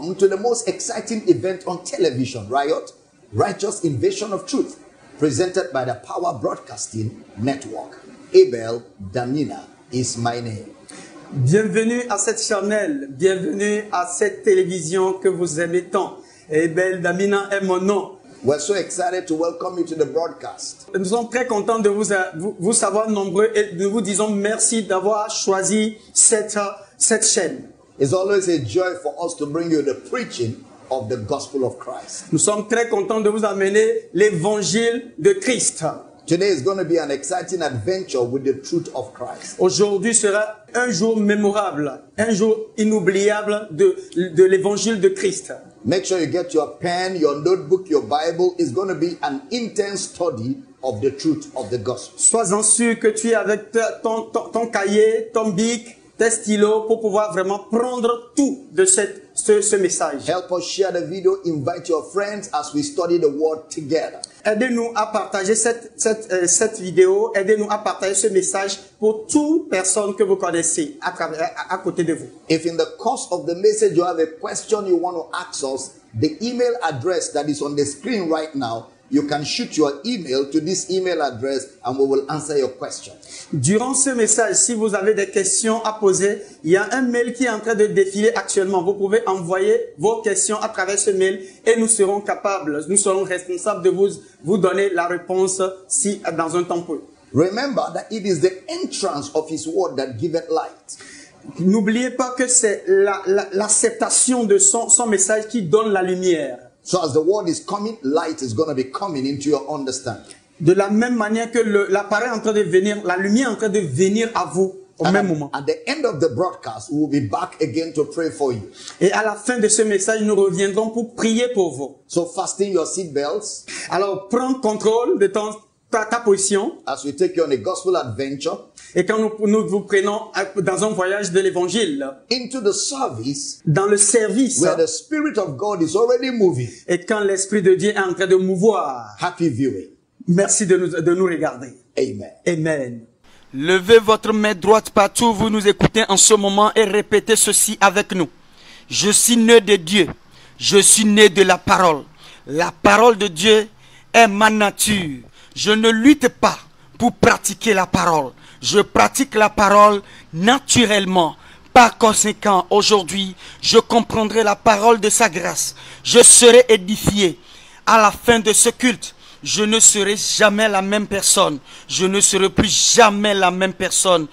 on to the most exciting event on television, Riot, Righteous Invasion of Truth, presented by the Power Broadcasting Network. Abel Damina is my name. Bienvenue à cette charnelle, bienvenue à cette télévision que vous aimez tant. Abel Damina est mon nom. We're so excited to welcome you to the broadcast. Nous sommes très contents de vous, euh, vous, vous savoir nombreux et nous vous disons merci d'avoir choisi cette, euh, cette chaîne. It's always a joy for us to bring you the preaching of the gospel of Christ. Nous sommes très contents de vous amener l'évangile de Christ. Today is going to be an exciting adventure with the truth of Christ. Aujourd'hui sera un jour mémorable, un jour inoubliable de, de l'évangile de Christ. Make sure you get your pen, your notebook, your Bible. It's going to be an intense study of the truth of the gospel. Sois-en sûr que tu es avec ton, ton, ton cahier, ton bic, des stylos pour pouvoir vraiment prendre tout de cette, ce, ce message. Help us share the video, invite your friends as we study the word together. Aidez-nous à partager cette, cette, euh, cette vidéo, aidez-nous à partager ce message pour toute personne que vous connaissez à, travers, à côté de vous. If in the course of the message you have a question you want to ask us, the email address that is on the screen right now You can shoot your email to this email address and we will answer your question. Durant ce message, si vous avez des questions à poser, il y a un mail qui est en train de défiler actuellement. Vous pouvez envoyer vos questions à travers ce mail et nous serons capables, nous serons responsables de vous, vous donner la réponse si dans un temps peu. Remember that it is the entrance of his word that giveth light. N'oubliez pas que c'est l'acceptation la, la, de son, son message qui donne la lumière. So as the word is coming, light is going to be coming into your understanding. De la même manière que l'appareil en train de venir, la lumière en train de venir à vous au and même at, moment. At the end of the broadcast, we will be back again to pray for you. Et à la fin de ce message, nous reviendrons pour prier pour vous. So fasten your seat belts. Alors prends contrôle de ton, ta, ta position. As we take you on a gospel adventure. Et quand nous, vous prenons dans un voyage de l'évangile, into the service, dans le service, where the spirit of God is already moving, et quand l'esprit de Dieu est en train de mouvoir, happy viewing. Merci de nous, de nous regarder. Amen. Amen. Levez votre main droite partout, où vous nous écoutez en ce moment et répétez ceci avec nous. Je suis né de Dieu. Je suis né de la parole. La parole de Dieu est ma nature. Je ne lutte pas pour pratiquer la parole je pratique la parole naturellement. Par conséquent, aujourd'hui, je comprendrai la parole de sa grâce. Je serai édifié. À la fin de ce culte, je ne serai jamais la même personne. Je ne serai plus jamais la même personne.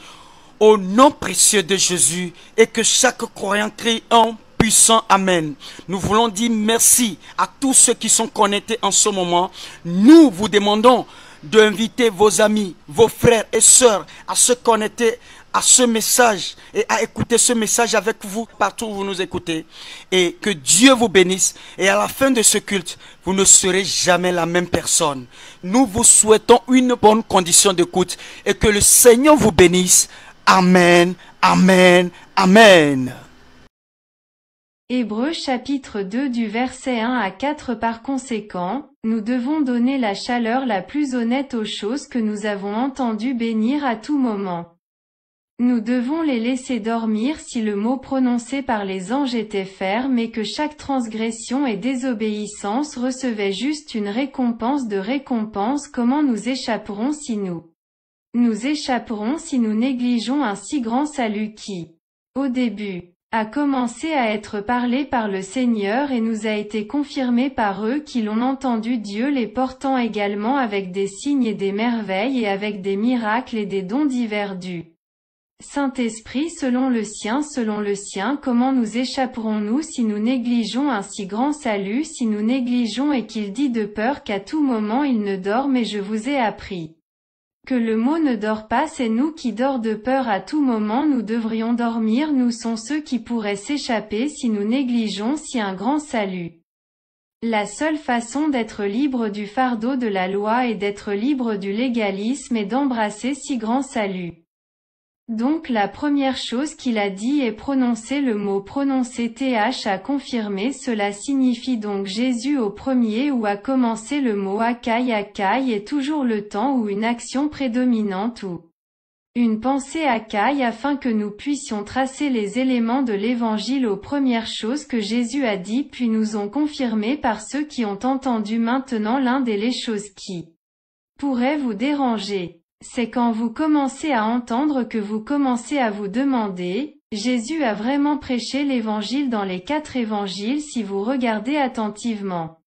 Au nom précieux de Jésus, et que chaque croyant crie en puissant Amen. Nous voulons dire merci à tous ceux qui sont connectés en ce moment. Nous vous demandons d'inviter vos amis, vos frères et sœurs à se connecter à ce message et à écouter ce message avec vous partout où vous nous écoutez. Et que Dieu vous bénisse. Et à la fin de ce culte, vous ne serez jamais la même personne. Nous vous souhaitons une bonne condition d'écoute et que le Seigneur vous bénisse. Amen, amen, amen. Hébreux chapitre 2 du verset 1 à 4 Par conséquent, nous devons donner la chaleur la plus honnête aux choses que nous avons entendues bénir à tout moment. Nous devons les laisser dormir si le mot prononcé par les anges était ferme et que chaque transgression et désobéissance recevait juste une récompense de récompense comment nous échapperons si nous nous échapperons si nous négligeons un si grand salut qui, au début, a commencé à être parlé par le Seigneur et nous a été confirmé par eux qui l'ont entendu Dieu les portant également avec des signes et des merveilles et avec des miracles et des dons divers du Saint-Esprit selon le sien selon le sien comment nous échapperons-nous si nous négligeons un si grand salut si nous négligeons et qu'il dit de peur qu'à tout moment il ne dorme et je vous ai appris que le mot ne dort pas c'est nous qui dors de peur à tout moment nous devrions dormir nous sont ceux qui pourraient s'échapper si nous négligeons si un grand salut. La seule façon d'être libre du fardeau de la loi et d'être libre du légalisme est d'embrasser si grand salut. Donc la première chose qu'il a dit est prononcer le mot prononcé th a confirmé cela signifie donc Jésus au premier ou a commencé le mot akai akai est toujours le temps ou une action prédominante ou une pensée akai afin que nous puissions tracer les éléments de l'évangile aux premières choses que Jésus a dit puis nous ont confirmé par ceux qui ont entendu maintenant l'un des les choses qui pourraient vous déranger. C'est quand vous commencez à entendre que vous commencez à vous demander, Jésus a vraiment prêché l'évangile dans les quatre évangiles si vous regardez attentivement.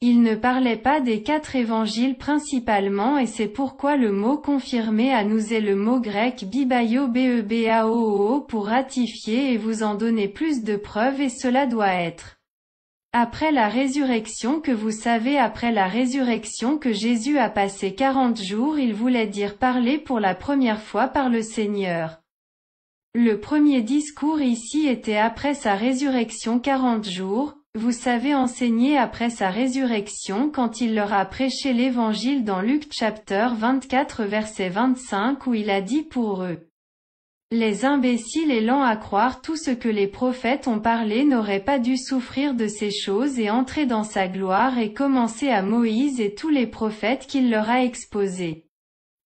Il ne parlait pas des quatre évangiles principalement et c'est pourquoi le mot confirmé à nous est le mot grec bibaio e o pour ratifier et vous en donner plus de preuves et cela doit être après la résurrection que vous savez après la résurrection que Jésus a passé quarante jours il voulait dire parler pour la première fois par le Seigneur. Le premier discours ici était après sa résurrection quarante jours, vous savez enseigner après sa résurrection quand il leur a prêché l'évangile dans Luc chapitre 24 verset 25 où il a dit pour eux. Les imbéciles et lents à croire tout ce que les prophètes ont parlé n'auraient pas dû souffrir de ces choses et entrer dans sa gloire et commencer à Moïse et tous les prophètes qu'il leur a exposés.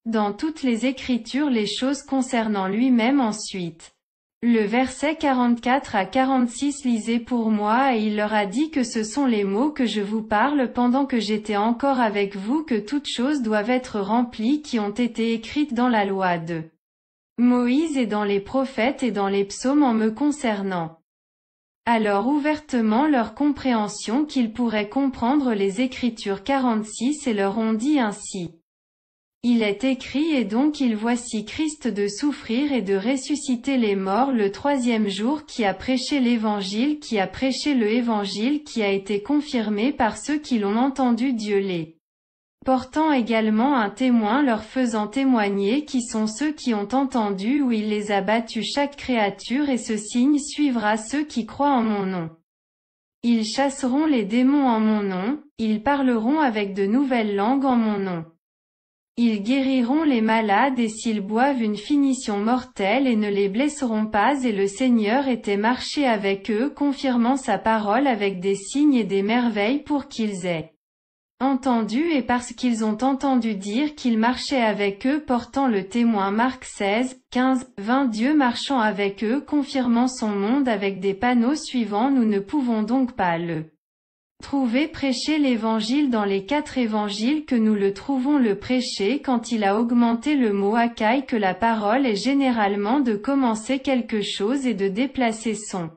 Dans toutes les Écritures les choses concernant lui-même ensuite. Le verset 44 à 46 lisez pour moi et il leur a dit que ce sont les mots que je vous parle pendant que j'étais encore avec vous que toutes choses doivent être remplies qui ont été écrites dans la loi de Moïse et dans les prophètes et dans les psaumes en me concernant. Alors ouvertement leur compréhension qu'ils pourraient comprendre les Écritures 46 et leur ont dit ainsi. Il est écrit et donc il voici Christ de souffrir et de ressusciter les morts le troisième jour qui a prêché l'évangile qui a prêché le évangile qui a été confirmé par ceux qui l'ont entendu Dieu les portant également un témoin leur faisant témoigner qui sont ceux qui ont entendu où il les a battus chaque créature et ce signe suivra ceux qui croient en mon nom. Ils chasseront les démons en mon nom, ils parleront avec de nouvelles langues en mon nom. Ils guériront les malades et s'ils boivent une finition mortelle et ne les blesseront pas et le Seigneur était marché avec eux confirmant sa parole avec des signes et des merveilles pour qu'ils aient entendu et parce qu'ils ont entendu dire qu'il marchait avec eux portant le témoin Marc 16, 15, 20 Dieu marchant avec eux confirmant son monde avec des panneaux suivants nous ne pouvons donc pas le trouver prêcher l'évangile dans les quatre évangiles que nous le trouvons le prêcher quand il a augmenté le mot akai que la parole est généralement de commencer quelque chose et de déplacer son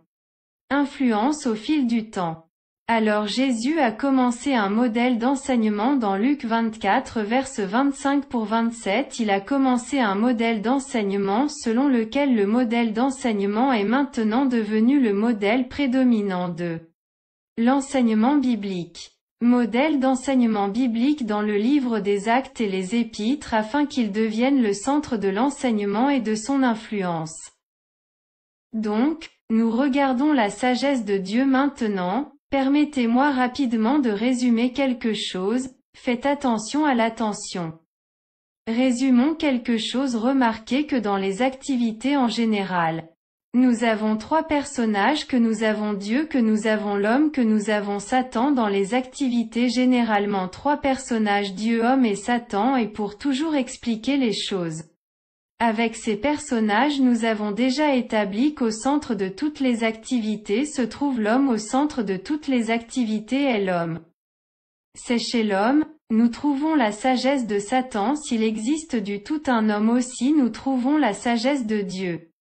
influence au fil du temps. Alors Jésus a commencé un modèle d'enseignement dans Luc 24 verses 25 pour 27 il a commencé un modèle d'enseignement selon lequel le modèle d'enseignement est maintenant devenu le modèle prédominant de l'enseignement biblique. Modèle d'enseignement biblique dans le livre des actes et les épîtres afin qu'il devienne le centre de l'enseignement et de son influence. Donc, nous regardons la sagesse de Dieu maintenant, Permettez-moi rapidement de résumer quelque chose, faites attention à l'attention. Résumons quelque chose remarqué que dans les activités en général. Nous avons trois personnages que nous avons Dieu que nous avons l'homme que nous avons Satan dans les activités généralement trois personnages Dieu homme et Satan et pour toujours expliquer les choses. Avec ces personnages nous avons déjà établi qu'au centre de toutes les activités se trouve l'homme au centre de toutes les activités est l'homme. C'est chez l'homme, nous trouvons la sagesse de Satan s'il existe du tout un homme aussi nous trouvons la sagesse de Dieu.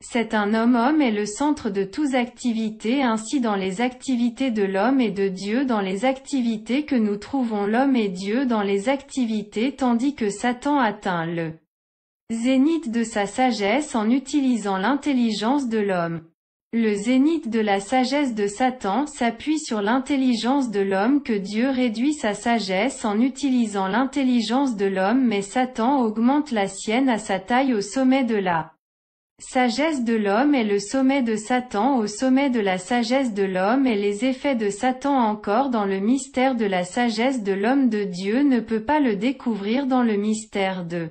C'est un homme-homme est le centre de toutes activités ainsi dans les activités de l'homme et de Dieu dans les activités que nous trouvons l'homme et Dieu dans les activités tandis que Satan atteint le Zénith de sa sagesse en utilisant l'intelligence de l'homme. Le zénith de la sagesse de Satan s'appuie sur l'intelligence de l'homme que Dieu réduit sa sagesse en utilisant l'intelligence de l'homme mais Satan augmente la sienne à sa taille au sommet de la sagesse de l'homme et le sommet de Satan au sommet de la sagesse de l'homme et les effets de Satan encore dans le mystère de la sagesse de l'homme de Dieu ne peut pas le découvrir dans le mystère de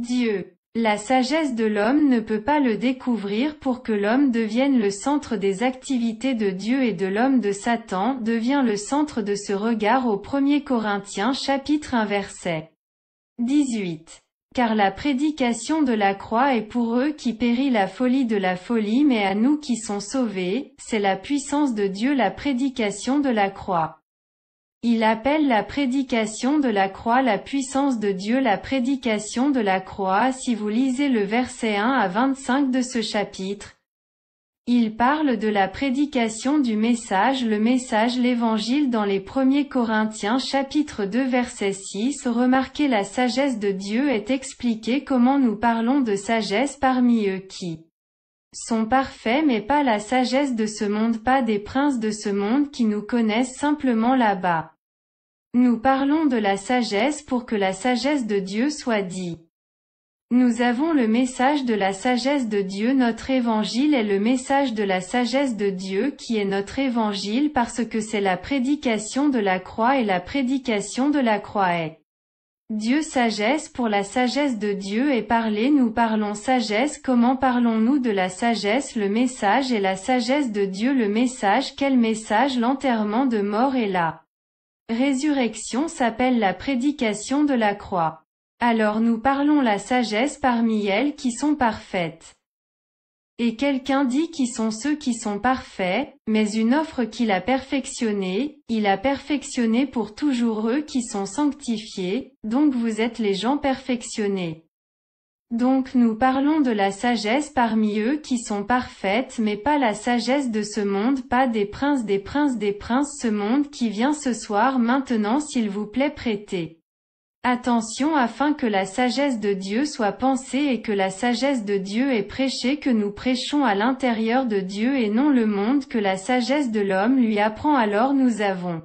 Dieu. La sagesse de l'homme ne peut pas le découvrir pour que l'homme devienne le centre des activités de Dieu et de l'homme de Satan devient le centre de ce regard au 1er Corinthiens chapitre 1 verset 18. Car la prédication de la croix est pour eux qui périt la folie de la folie mais à nous qui sont sauvés, c'est la puissance de Dieu la prédication de la croix. Il appelle la prédication de la croix la puissance de Dieu la prédication de la croix si vous lisez le verset 1 à 25 de ce chapitre. Il parle de la prédication du message le message l'évangile dans les 1 Corinthiens chapitre 2 verset 6 remarquez la sagesse de Dieu est expliquée comment nous parlons de sagesse parmi eux qui sont parfaits mais pas la sagesse de ce monde, pas des princes de ce monde qui nous connaissent simplement là-bas. Nous parlons de la sagesse pour que la sagesse de Dieu soit dit. Nous avons le message de la sagesse de Dieu notre évangile est le message de la sagesse de Dieu qui est notre évangile parce que c'est la prédication de la croix et la prédication de la croix est Dieu sagesse pour la sagesse de Dieu et parler nous parlons sagesse comment parlons-nous de la sagesse le message et la sagesse de Dieu le message quel message l'enterrement de mort est là résurrection s'appelle la prédication de la croix. Alors nous parlons la sagesse parmi elles qui sont parfaites. Et quelqu'un dit qui sont ceux qui sont parfaits, mais une offre qu'il a perfectionnée, il a perfectionné pour toujours eux qui sont sanctifiés, donc vous êtes les gens perfectionnés. Donc nous parlons de la sagesse parmi eux qui sont parfaites mais pas la sagesse de ce monde, pas des princes des princes des princes ce monde qui vient ce soir maintenant s'il vous plaît prêtez. Attention afin que la sagesse de Dieu soit pensée et que la sagesse de Dieu est prêchée que nous prêchons à l'intérieur de Dieu et non le monde que la sagesse de l'homme lui apprend alors nous avons.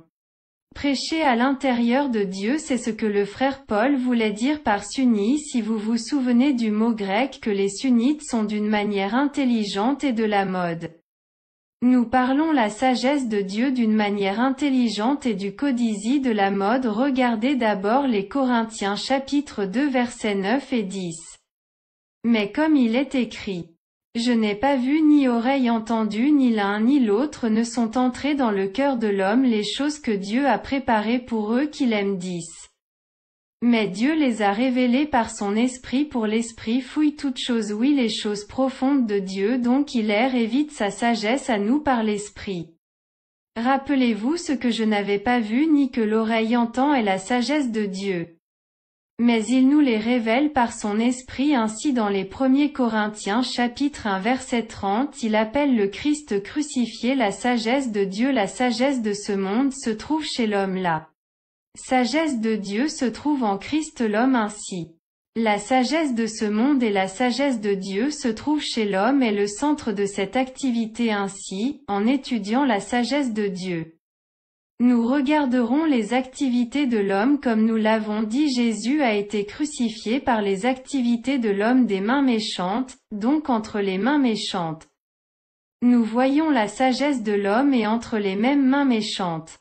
Prêcher à l'intérieur de Dieu c'est ce que le frère Paul voulait dire par sunni si vous vous souvenez du mot grec que les sunnites sont d'une manière intelligente et de la mode. Nous parlons la sagesse de Dieu d'une manière intelligente et du codisie de la mode regardez d'abord les Corinthiens chapitre 2 versets 9 et 10. Mais comme il est écrit, je n'ai pas vu ni oreille entendue ni l'un ni l'autre ne sont entrés dans le cœur de l'homme les choses que Dieu a préparées pour eux qu'il aime 10. Mais Dieu les a révélés par son esprit pour l'esprit fouille toutes choses oui les choses profondes de Dieu donc il erre et vide sa sagesse à nous par l'esprit. Rappelez-vous ce que je n'avais pas vu ni que l'oreille entend est la sagesse de Dieu. Mais il nous les révèle par son esprit ainsi dans les premiers Corinthiens chapitre 1 verset 30 il appelle le Christ crucifié la sagesse de Dieu la sagesse de ce monde se trouve chez l'homme là. Sagesse de Dieu se trouve en Christ l'homme ainsi. La sagesse de ce monde et la sagesse de Dieu se trouvent chez l'homme et le centre de cette activité ainsi, en étudiant la sagesse de Dieu. Nous regarderons les activités de l'homme comme nous l'avons dit Jésus a été crucifié par les activités de l'homme des mains méchantes, donc entre les mains méchantes. Nous voyons la sagesse de l'homme et entre les mêmes mains méchantes.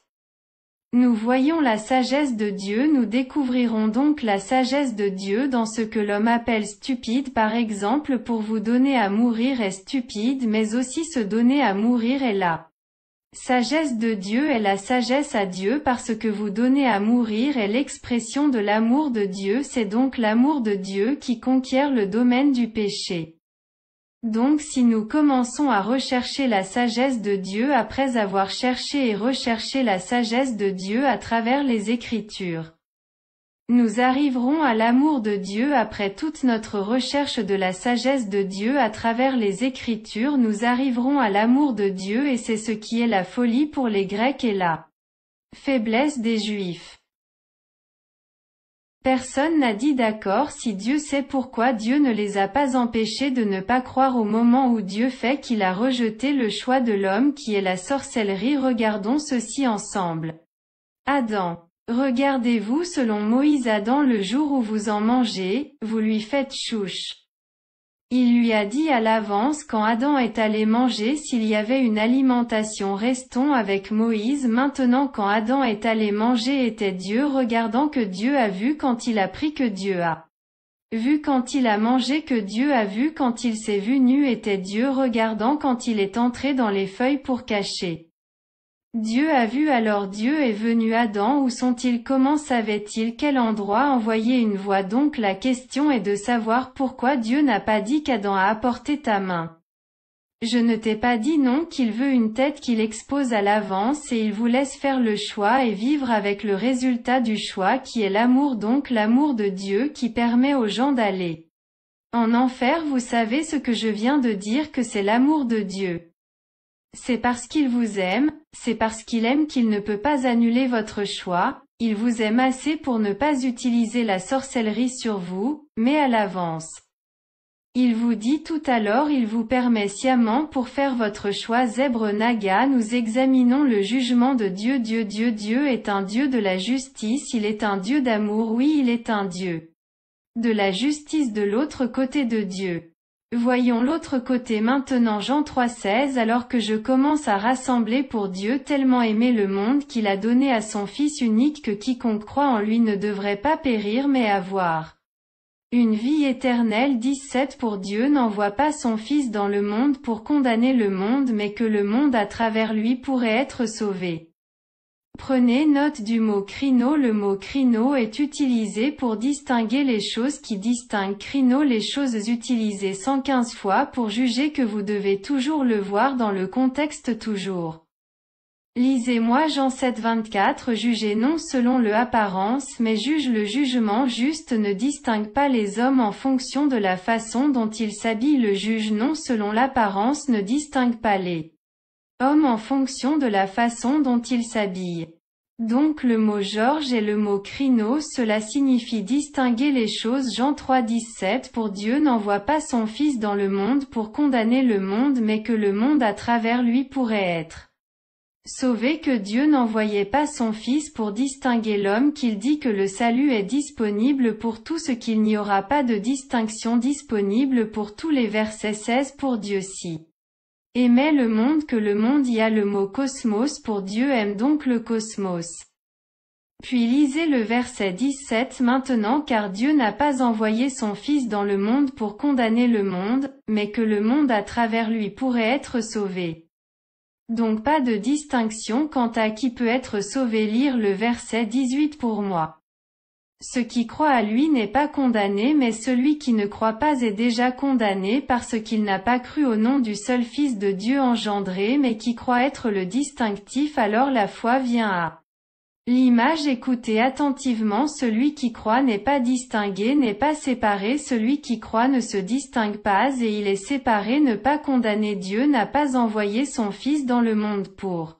Nous voyons la sagesse de Dieu nous découvrirons donc la sagesse de Dieu dans ce que l'homme appelle stupide par exemple pour vous donner à mourir est stupide mais aussi se donner à mourir est là. Sagesse de Dieu est la sagesse à Dieu parce que vous donner à mourir est l'expression de l'amour de Dieu c'est donc l'amour de Dieu qui conquiert le domaine du péché. Donc si nous commençons à rechercher la sagesse de Dieu après avoir cherché et recherché la sagesse de Dieu à travers les Écritures, nous arriverons à l'amour de Dieu après toute notre recherche de la sagesse de Dieu à travers les Écritures nous arriverons à l'amour de Dieu et c'est ce qui est la folie pour les Grecs et la faiblesse des Juifs. Personne n'a dit d'accord si Dieu sait pourquoi Dieu ne les a pas empêchés de ne pas croire au moment où Dieu fait qu'il a rejeté le choix de l'homme qui est la sorcellerie. Regardons ceci ensemble. Adam. Regardez-vous selon Moïse Adam le jour où vous en mangez, vous lui faites chouche. Il lui a dit à l'avance quand Adam est allé manger s'il y avait une alimentation restons avec Moïse maintenant quand Adam est allé manger était Dieu regardant que Dieu a vu quand il a pris que Dieu a vu quand il a mangé que Dieu a vu quand il s'est vu nu était Dieu regardant quand il est entré dans les feuilles pour cacher Dieu a vu alors Dieu est venu Adam où sont-ils comment savait-il quel endroit envoyer une voix donc la question est de savoir pourquoi Dieu n'a pas dit qu'Adam a apporté ta main. Je ne t'ai pas dit non qu'il veut une tête qu'il expose à l'avance et il vous laisse faire le choix et vivre avec le résultat du choix qui est l'amour donc l'amour de Dieu qui permet aux gens d'aller en enfer vous savez ce que je viens de dire que c'est l'amour de Dieu. C'est parce qu'il vous aime, c'est parce qu'il aime qu'il ne peut pas annuler votre choix, il vous aime assez pour ne pas utiliser la sorcellerie sur vous, mais à l'avance. Il vous dit tout alors il vous permet sciemment pour faire votre choix zèbre naga nous examinons le jugement de Dieu Dieu Dieu Dieu est un Dieu de la justice il est un Dieu d'amour oui il est un Dieu de la justice de l'autre côté de Dieu. Voyons l'autre côté maintenant Jean 3,16 Alors que je commence à rassembler pour Dieu tellement aimé le monde qu'il a donné à son Fils unique que quiconque croit en lui ne devrait pas périr mais avoir une vie éternelle 17 Pour Dieu n'envoie pas son Fils dans le monde pour condamner le monde mais que le monde à travers lui pourrait être sauvé. Prenez note du mot crino. Le mot crino est utilisé pour distinguer les choses qui distinguent crino les choses utilisées 115 fois pour juger que vous devez toujours le voir dans le contexte toujours. Lisez-moi Jean 7, 24 « Jugez non selon le apparence mais juge le jugement juste ne distingue pas les hommes en fonction de la façon dont ils s'habillent le juge non selon l'apparence ne distingue pas les homme en fonction de la façon dont il s'habille. Donc le mot Georges et le mot crino cela signifie distinguer les choses Jean 3 17 pour Dieu n'envoie pas son Fils dans le monde pour condamner le monde mais que le monde à travers lui pourrait être. Sauvé que Dieu n'envoyait pas son Fils pour distinguer l'homme qu'il dit que le salut est disponible pour tout ce qu'il n'y aura pas de distinction disponible pour tous les versets 16 pour Dieu si. Aimez le monde que le monde y a le mot cosmos pour Dieu aime donc le cosmos. Puis lisez le verset 17 maintenant car Dieu n'a pas envoyé son Fils dans le monde pour condamner le monde, mais que le monde à travers lui pourrait être sauvé. Donc pas de distinction quant à qui peut être sauvé lire le verset 18 pour moi. Ce qui croit à lui n'est pas condamné mais celui qui ne croit pas est déjà condamné parce qu'il n'a pas cru au nom du seul Fils de Dieu engendré mais qui croit être le distinctif alors la foi vient à l'image écoutez attentivement celui qui croit n'est pas distingué n'est pas séparé celui qui croit ne se distingue pas et il est séparé ne pas condamné Dieu n'a pas envoyé son Fils dans le monde pour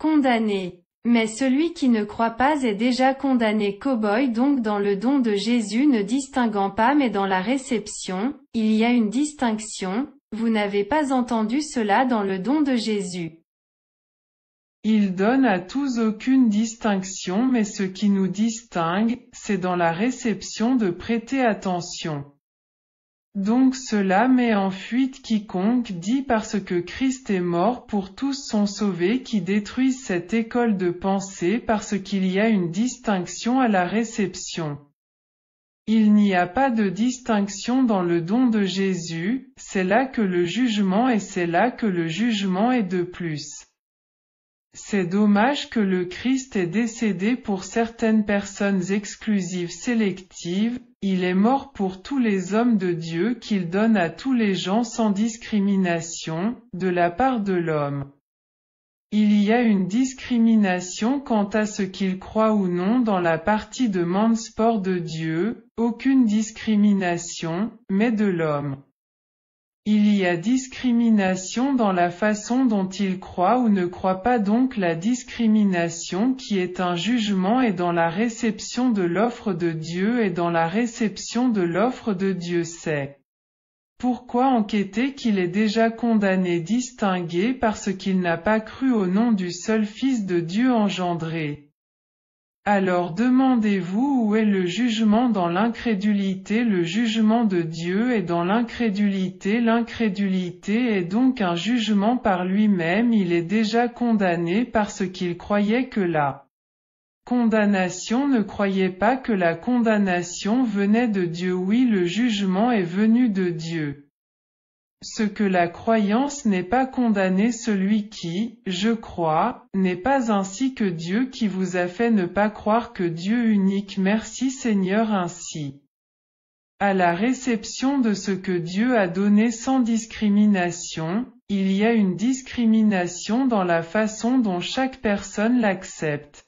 condamner mais celui qui ne croit pas est déjà condamné cow-boy donc dans le don de Jésus ne distinguant pas mais dans la réception, il y a une distinction, vous n'avez pas entendu cela dans le don de Jésus. Il donne à tous aucune distinction mais ce qui nous distingue, c'est dans la réception de prêter attention. Donc cela met en fuite quiconque dit parce que Christ est mort pour tous sont sauvés qui détruisent cette école de pensée parce qu'il y a une distinction à la réception. Il n'y a pas de distinction dans le don de Jésus, c'est là que le jugement et c'est là que le jugement est de plus. C'est dommage que le Christ est décédé pour certaines personnes exclusives sélectives, il est mort pour tous les hommes de Dieu qu'il donne à tous les gens sans discrimination, de la part de l'homme. Il y a une discrimination quant à ce qu'il croit ou non dans la partie de Mansport de Dieu, aucune discrimination, mais de l'homme. Il y a discrimination dans la façon dont il croit ou ne croit pas donc la discrimination qui est un jugement et dans la réception de l'offre de Dieu et dans la réception de l'offre de Dieu c'est. Pourquoi enquêter qu'il est déjà condamné distingué parce qu'il n'a pas cru au nom du seul Fils de Dieu engendré alors demandez-vous où est le jugement dans l'incrédulité Le jugement de Dieu est dans l'incrédulité. L'incrédulité est donc un jugement par lui-même. Il est déjà condamné parce qu'il croyait que la condamnation ne croyait pas que la condamnation venait de Dieu. Oui, le jugement est venu de Dieu. Ce que la croyance n'est pas condamné celui qui, je crois, n'est pas ainsi que Dieu qui vous a fait ne pas croire que Dieu unique merci Seigneur ainsi. À la réception de ce que Dieu a donné sans discrimination, il y a une discrimination dans la façon dont chaque personne l'accepte.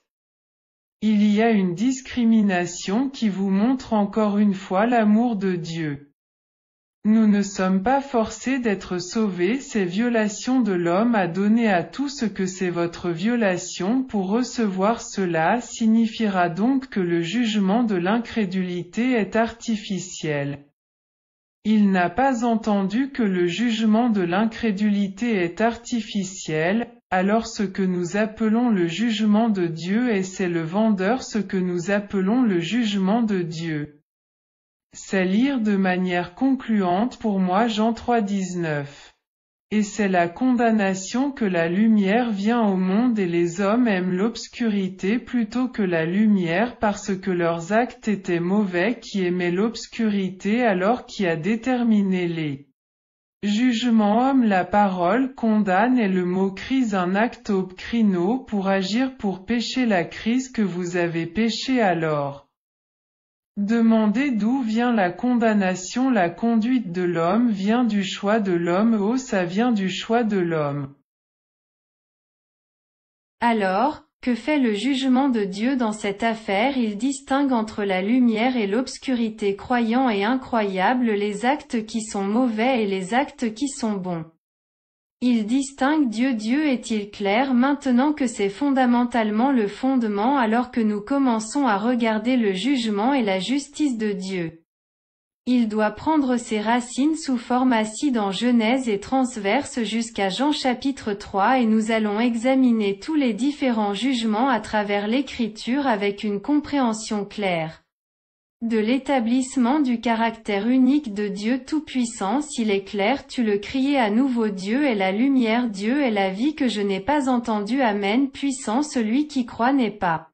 Il y a une discrimination qui vous montre encore une fois l'amour de Dieu. Nous ne sommes pas forcés d'être sauvés, ces violations de l'homme à donner à tout ce que c'est votre violation pour recevoir cela signifiera donc que le jugement de l'incrédulité est artificiel. Il n'a pas entendu que le jugement de l'incrédulité est artificiel, alors ce que nous appelons le jugement de Dieu et c'est le vendeur ce que nous appelons le jugement de Dieu. C'est lire de manière concluante pour moi Jean 3.19. Et c'est la condamnation que la lumière vient au monde et les hommes aiment l'obscurité plutôt que la lumière parce que leurs actes étaient mauvais qui aimaient l'obscurité alors qui a déterminé les Jugement homme la parole condamne et le mot crise un acte obcrino pour agir pour pécher la crise que vous avez péché alors. Demandez d'où vient la condamnation La conduite de l'homme vient du choix de l'homme Oh ça vient du choix de l'homme. Alors, que fait le jugement de Dieu dans cette affaire Il distingue entre la lumière et l'obscurité croyant et incroyable les actes qui sont mauvais et les actes qui sont bons. Il distingue Dieu Dieu est-il clair maintenant que c'est fondamentalement le fondement alors que nous commençons à regarder le jugement et la justice de Dieu. Il doit prendre ses racines sous forme assise en Genèse et transverse jusqu'à Jean chapitre 3 et nous allons examiner tous les différents jugements à travers l'écriture avec une compréhension claire de l'établissement du caractère unique de Dieu Tout-Puissant s'il est clair tu le criais à nouveau Dieu est la lumière Dieu est la vie que je n'ai pas entendue Amen puissant celui qui croit n'est pas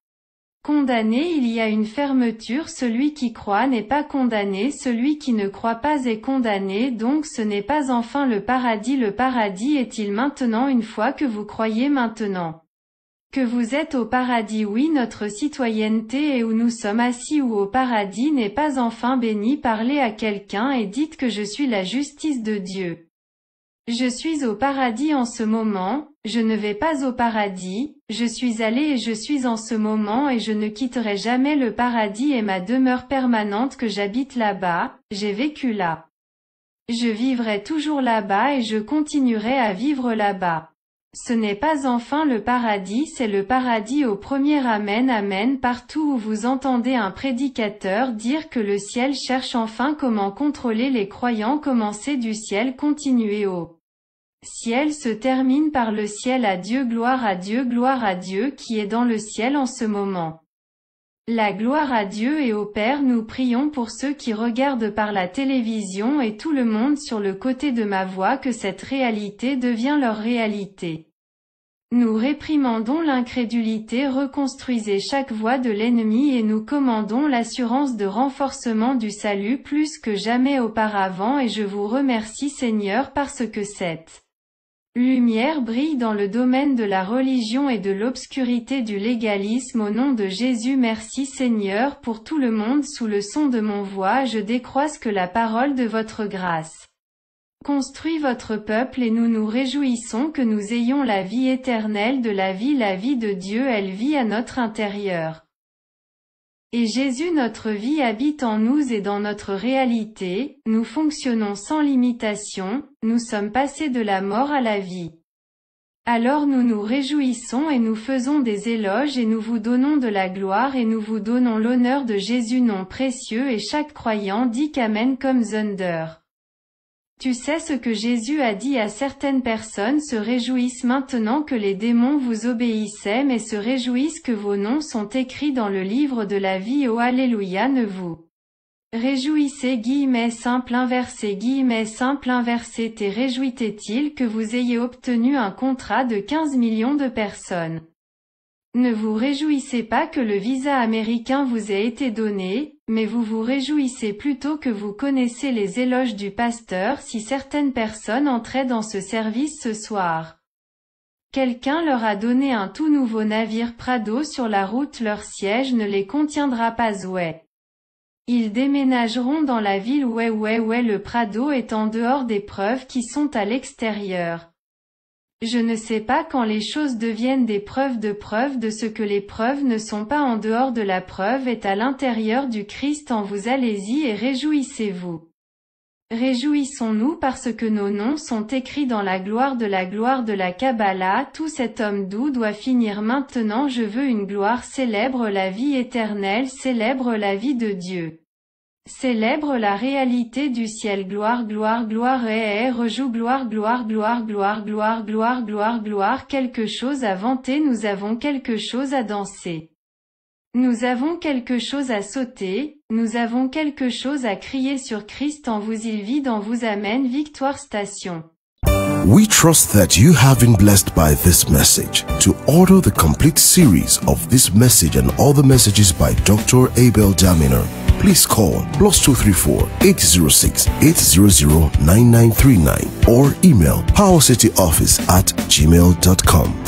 condamné il y a une fermeture celui qui croit n'est pas condamné celui qui ne croit pas est condamné donc ce n'est pas enfin le paradis le paradis est-il maintenant une fois que vous croyez maintenant que vous êtes au paradis oui notre citoyenneté et où nous sommes assis ou au paradis n'est pas enfin béni parlez à quelqu'un et dites que je suis la justice de Dieu. Je suis au paradis en ce moment, je ne vais pas au paradis, je suis allé et je suis en ce moment et je ne quitterai jamais le paradis et ma demeure permanente que j'habite là-bas, j'ai vécu là. Je vivrai toujours là-bas et je continuerai à vivre là-bas. Ce n'est pas enfin le paradis, c'est le paradis au premier Amen Amen partout où vous entendez un prédicateur dire que le ciel cherche enfin comment contrôler les croyants commencer du ciel continuer au ciel se termine par le ciel à Dieu gloire à Dieu gloire à Dieu qui est dans le ciel en ce moment. La gloire à Dieu et au Père nous prions pour ceux qui regardent par la télévision et tout le monde sur le côté de ma voix que cette réalité devient leur réalité. Nous réprimandons l'incrédulité reconstruisez chaque voix de l'ennemi et nous commandons l'assurance de renforcement du salut plus que jamais auparavant et je vous remercie Seigneur parce que cette Lumière brille dans le domaine de la religion et de l'obscurité du légalisme au nom de Jésus merci Seigneur pour tout le monde sous le son de mon voix je décroise que la parole de votre grâce. Construis votre peuple et nous nous réjouissons que nous ayons la vie éternelle de la vie la vie de Dieu elle vit à notre intérieur. Et Jésus notre vie habite en nous et dans notre réalité, nous fonctionnons sans limitation, nous sommes passés de la mort à la vie. Alors nous nous réjouissons et nous faisons des éloges et nous vous donnons de la gloire et nous vous donnons l'honneur de Jésus nom précieux et chaque croyant dit qu'Amen comme Zunder. Tu sais ce que Jésus a dit à certaines personnes se réjouissent maintenant que les démons vous obéissaient mais se réjouissent que vos noms sont écrits dans le livre de la vie au oh Alléluia ne vous réjouissez guillemets simple inversé guillemets simple inversé t'es réjouit il que vous ayez obtenu un contrat de 15 millions de personnes. Ne vous réjouissez pas que le visa américain vous ait été donné, mais vous vous réjouissez plutôt que vous connaissez les éloges du pasteur si certaines personnes entraient dans ce service ce soir. Quelqu'un leur a donné un tout nouveau navire Prado sur la route leur siège ne les contiendra pas ouais. Ils déménageront dans la ville ouais ouais ouais le Prado est en dehors des preuves qui sont à l'extérieur. Je ne sais pas quand les choses deviennent des preuves de preuves de ce que les preuves ne sont pas en dehors de la preuve est à l'intérieur du Christ en vous allez-y et réjouissez-vous. Réjouissons-nous parce que nos noms sont écrits dans la gloire de la gloire de la Kabbalah. Tout cet homme doux doit finir maintenant. Je veux une gloire célèbre la vie éternelle, célèbre la vie de Dieu. Célèbre la réalité du ciel gloire gloire gloire et rejoue gloire gloire gloire gloire gloire gloire gloire gloire quelque chose à vanter nous avons quelque chose à danser. Nous avons quelque chose à sauter, nous avons quelque chose à crier sur Christ en vous il vit, en vous amène victoire station. We trust that you have been blessed by this message. To order the complete series of this message and all the messages by Dr. Abel Daminer, please call plus 234-806-800-9939 or email powercityoffice at gmail.com.